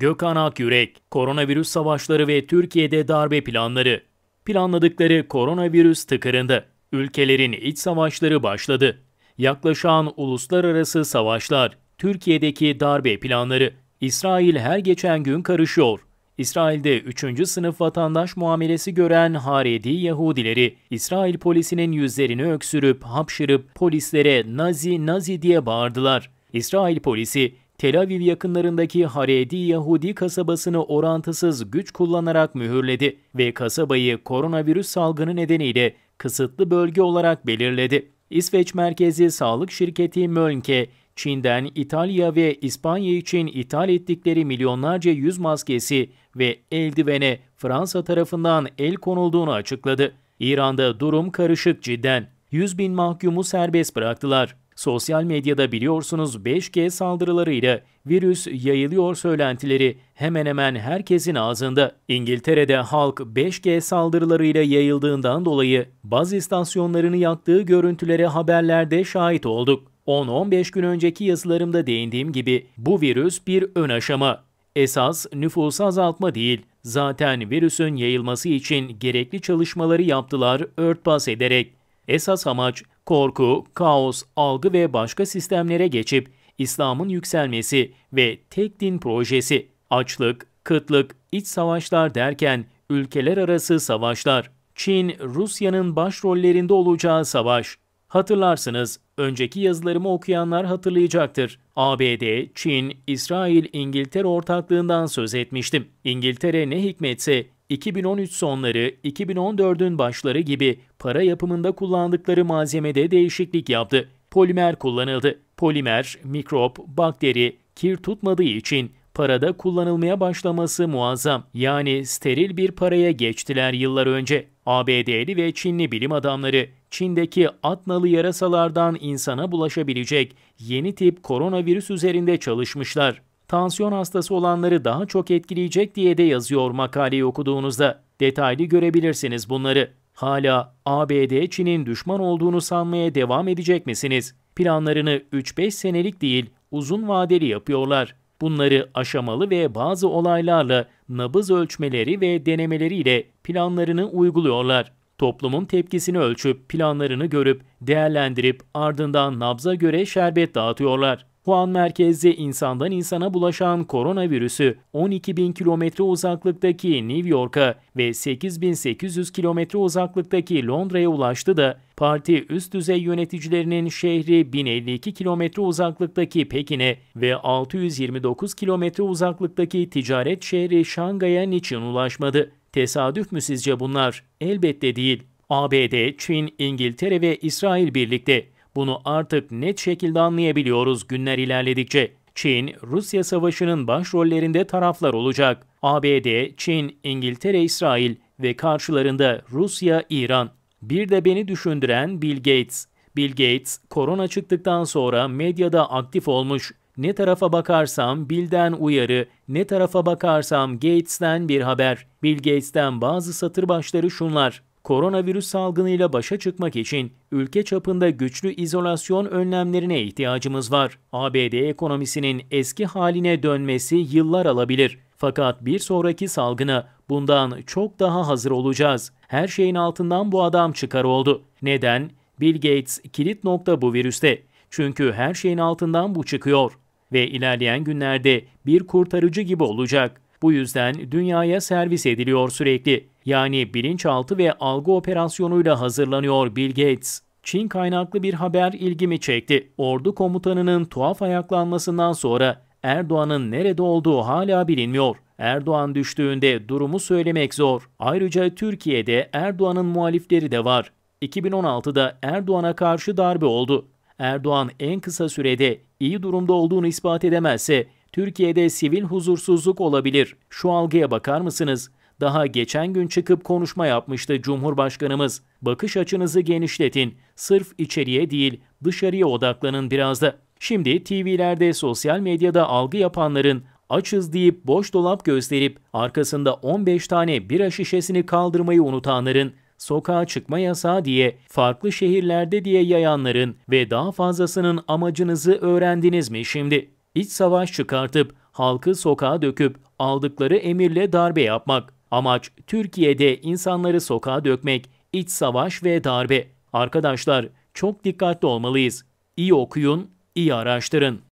Gökhan Akyürek, koronavirüs savaşları ve Türkiye'de darbe planları. Planladıkları koronavirüs tıkırında. Ülkelerin iç savaşları başladı. Yaklaşan uluslararası savaşlar, Türkiye'deki darbe planları. İsrail her geçen gün karışıyor. İsrail'de 3. sınıf vatandaş muamelesi gören Haredi Yahudileri, İsrail polisinin yüzlerini öksürüp hapşırıp polislere Nazi Nazi diye bağırdılar. İsrail polisi Tel Aviv yakınlarındaki Haredi Yahudi kasabasını orantısız güç kullanarak mühürledi ve kasabayı koronavirüs salgını nedeniyle kısıtlı bölge olarak belirledi. İsveç merkezi sağlık şirketi Mölnke, Çin'den İtalya ve İspanya için ithal ettikleri milyonlarca yüz maskesi ve eldivene Fransa tarafından el konulduğunu açıkladı. İran'da durum karışık cidden. 100 bin mahkumu serbest bıraktılar. Sosyal medyada biliyorsunuz 5G saldırılarıyla virüs yayılıyor söylentileri hemen hemen herkesin ağzında. İngiltere'de halk 5G saldırılarıyla yayıldığından dolayı baz istasyonlarını yaktığı görüntülere haberlerde şahit olduk. 10-15 gün önceki yazılarımda değindiğim gibi bu virüs bir ön aşama. Esas nüfusu azaltma değil, zaten virüsün yayılması için gerekli çalışmaları yaptılar örtbas ederek. Esas amaç korku, kaos, algı ve başka sistemlere geçip İslam'ın yükselmesi ve tek din projesi, açlık, kıtlık, iç savaşlar derken ülkeler arası savaşlar, Çin, Rusya'nın başrollerinde olacağı savaş. Hatırlarsınız, önceki yazılarımı okuyanlar hatırlayacaktır. ABD, Çin, İsrail, İngiltere ortaklığından söz etmiştim. İngiltere ne hikmetse 2013 sonları, 2014'ün başları gibi para yapımında kullandıkları malzemede değişiklik yaptı. Polimer kullanıldı. Polimer, mikrop, bakteri, kir tutmadığı için parada kullanılmaya başlaması muazzam. Yani steril bir paraya geçtiler yıllar önce. ABD'li ve Çinli bilim adamları Çin'deki atnalı yarasalardan insana bulaşabilecek yeni tip koronavirüs üzerinde çalışmışlar tansiyon hastası olanları daha çok etkileyecek diye de yazıyor makaleyi okuduğunuzda. Detaylı görebilirsiniz bunları. Hala ABD Çin'in düşman olduğunu sanmaya devam edecek misiniz? Planlarını 3-5 senelik değil, uzun vadeli yapıyorlar. Bunları aşamalı ve bazı olaylarla nabız ölçmeleri ve denemeleriyle planlarını uyguluyorlar. Toplumun tepkisini ölçüp, planlarını görüp, değerlendirip ardından nabza göre şerbet dağıtıyorlar. Wuhan merkezli insandan insana bulaşan koronavirüsü 12 bin kilometre uzaklıktaki New York'a ve 8800 kilometre uzaklıktaki Londra'ya ulaştı da parti üst düzey yöneticilerinin şehri 1052 kilometre uzaklıktaki Pekin'e ve 629 kilometre uzaklıktaki ticaret şehri Şangay'a niçin ulaşmadı? Tesadüf mü sizce bunlar? Elbette değil. ABD, Çin, İngiltere ve İsrail birlikte bunu artık net şekilde anlayabiliyoruz günler ilerledikçe. Çin, Rusya savaşının başrollerinde taraflar olacak. ABD, Çin, İngiltere, İsrail ve karşılarında Rusya, İran. Bir de beni düşündüren Bill Gates. Bill Gates, korona çıktıktan sonra medyada aktif olmuş. Ne tarafa bakarsam Bill'den uyarı, ne tarafa bakarsam Gates'ten bir haber. Bill Gates'ten bazı satır başları şunlar koronavirüs salgınıyla başa çıkmak için ülke çapında güçlü izolasyon önlemlerine ihtiyacımız var. ABD ekonomisinin eski haline dönmesi yıllar alabilir. Fakat bir sonraki salgına bundan çok daha hazır olacağız. Her şeyin altından bu adam çıkar oldu. Neden? Bill Gates kilit nokta bu virüste. Çünkü her şeyin altından bu çıkıyor ve ilerleyen günlerde bir kurtarıcı gibi olacak. Bu yüzden dünyaya servis ediliyor sürekli. Yani bilinçaltı ve algı operasyonuyla hazırlanıyor Bill Gates. Çin kaynaklı bir haber ilgimi çekti. Ordu komutanının tuhaf ayaklanmasından sonra Erdoğan'ın nerede olduğu hala bilinmiyor. Erdoğan düştüğünde durumu söylemek zor. Ayrıca Türkiye'de Erdoğan'ın muhalifleri de var. 2016'da Erdoğan'a karşı darbe oldu. Erdoğan en kısa sürede iyi durumda olduğunu ispat edemezse Türkiye'de sivil huzursuzluk olabilir. Şu algıya bakar mısınız? Daha geçen gün çıkıp konuşma yapmıştı Cumhurbaşkanımız. Bakış açınızı genişletin. Sırf içeriye değil, dışarıya odaklanın biraz da. Şimdi TV'lerde, sosyal medyada algı yapanların açız deyip boş dolap gösterip arkasında 15 tane bira şişesini kaldırmayı unutanların, sokağa çıkma yasağı diye, farklı şehirlerde diye yayanların ve daha fazlasının amacınızı öğrendiniz mi şimdi? iç savaş çıkartıp halkı sokağa döküp aldıkları emirle darbe yapmak. Amaç Türkiye'de insanları sokağa dökmek, iç savaş ve darbe. Arkadaşlar çok dikkatli olmalıyız. İyi okuyun, iyi araştırın.